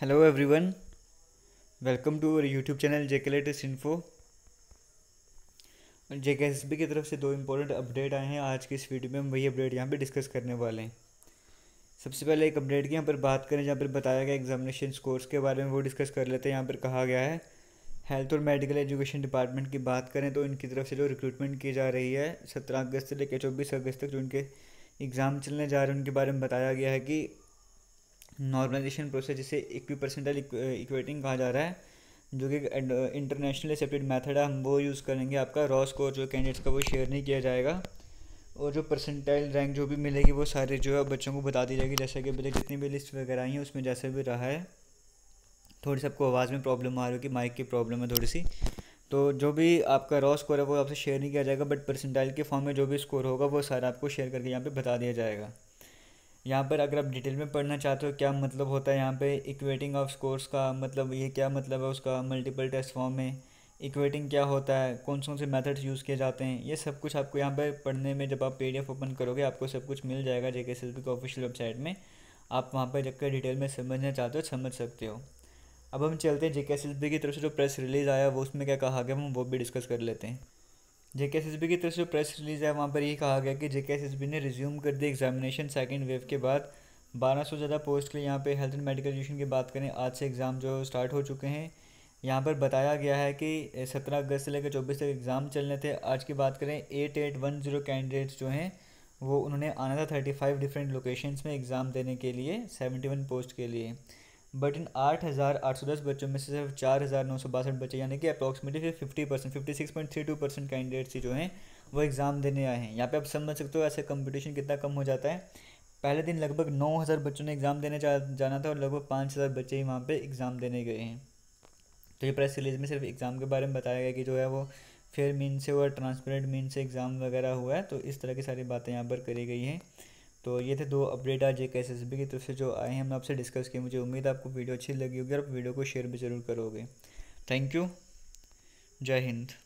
hello everyone welcome to our YouTube channel JK latest info JK S B की तरफ से दो important update आए हैं आज की इस वीडियो में हम वही अपडेट यहाँ पे डिस्कस करने वाले हैं सबसे पहले एक अपडेट की यहाँ पर बात करें जहाँ पर बताया गया एग्जामिनेशन स्कोर्स के बारे में वो डिस्कस कर लेते हैं यहाँ पर कहा गया है हेल्थ और मेडिकल एजुकेशन डिपार्टमेंट की बात करें तो इनकी तरफ से जो रिक्रूटमेंट की जा रही है सत्रह अगस्त से लेकर चौबीस अगस्त तक जो इनके एग्ज़ाम चलने जा रहे हैं उनके बारे में बताया गया है कि नॉर्मलाइजेशन प्रोसेस जिसे इक्वी परसेंटल इक्वेटिंग कहा जा रहा है जो कि इंटरनेशनल एक्सेप्टेड मेथड है हम वो यूज़ करेंगे आपका रॉ स्कोर जो कैंडिडेट्स का वो शेयर नहीं किया जाएगा और जो परसेंटाइल रैंक जो भी मिलेगी वो सारे जो है बच्चों को बता दी जाएगी जैसे कि बच्चे जितनी भी लिस्ट वगैरह आई हैं उसमें जैसे भी रहा है थोड़ी सी आपको आवाज़ में प्रॉब्लम आ रही होगी माइक की प्रॉब्लम है थोड़ी सी तो जो भी आपका रॉ स्कोर है वो आपसे शेयर नहीं किया जाएगा बट परसेंटाइल के फॉर्म में जो भी स्कोर होगा वो सारा आपको शेयर करके यहाँ पर बता दिया जाएगा यहाँ पर अगर आप डिटेल में पढ़ना चाहते हो क्या मतलब होता है यहाँ पे इक्वेटिंग ऑफ स्कोर्स का मतलब ये क्या मतलब है उसका मल्टीपल टेस्ट फॉर्म में इक्वेटिंग क्या होता है कौन कौन से मेथड्स यूज़ किए जाते हैं ये सब कुछ आपको यहाँ पर पढ़ने में जब आप पी ओपन करोगे आपको सब कुछ मिल जाएगा जे के ऑफिशियल वेबसाइट में आप वहाँ पर जाकर डिटेल में समझना चाहते हो समझ सकते हो अब हम चलते हैं जे की तरफ से जो प्रेस रिलीज़ आया वो उसमें क्या कहा गया हम वो भी डिस्कस कर लेते हैं जेके की तरफ से प्रेस रिलीज़ है वहाँ पर ये कहा गया कि जेके ने रिज्यूम कर दी एग्जामिनेशन सेकेंड वेव के बाद 1200 ज़्यादा पोस्ट के लिए यहाँ पे हेल्थ एंड मेडिकल एजुकेशन की बात करें आज से एग्ज़ाम जो स्टार्ट हो चुके हैं यहाँ पर बताया गया है कि 17 अगस्त से लेकर 24 तक एग्ज़ाम चलने थे आज की बात करें eight eight one zero candidates जो हैं वो उन्होंने आना था थर्टी फाइव डिफरेंट लोकेशंस में एग्ज़ाम देने के लिए सेवेंटी वन पोस्ट के लिए बट इन आठ हज़ार आठ सौ दस बच्चों में से सिर्फ चार हज़ार नौ सौ बासठ बच्चे यानी कि approximately fifty percent fifty six point three two percent candidates जो हैं वो एग्ज़ाम देने आए हैं यहाँ पे आप समझ सकते हो ऐसे कंपटीशन कितना कम हो जाता है पहले दिन लगभग नौ हज़ार बच्चों ने एग्ज़ाम देने जा, जाना था और लगभग पाँच हज़ार बच्चे ही वहाँ पर एग्ज़ाम देने गए हैं तो ये प्रेस रिलीज में सिर्फ एग्ज़ाम के बारे में बताया गया कि जो है वो फेयर मीन से और ट्रांसपेरेंट मीन से एग्ज़ाम वगैरह हुआ है तो इस तरह की सारी बातें यहाँ पर करी गई हैं तो ये थे दो अपडेट आज एक एस की तरफ से जो आए हैं हमने आपसे डिस्कस किए मुझे उम्मीद आपको वीडियो अच्छी लगी होगी और आप वीडियो को शेयर भी ज़रूर करोगे थैंक यू जय हिंद